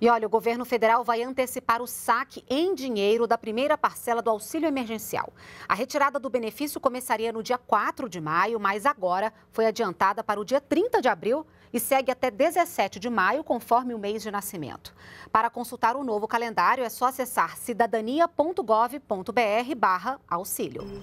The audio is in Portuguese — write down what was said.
E olha, o governo federal vai antecipar o saque em dinheiro da primeira parcela do auxílio emergencial. A retirada do benefício começaria no dia 4 de maio, mas agora foi adiantada para o dia 30 de abril e segue até 17 de maio, conforme o mês de nascimento. Para consultar o novo calendário, é só acessar cidadania.gov.br/auxílio.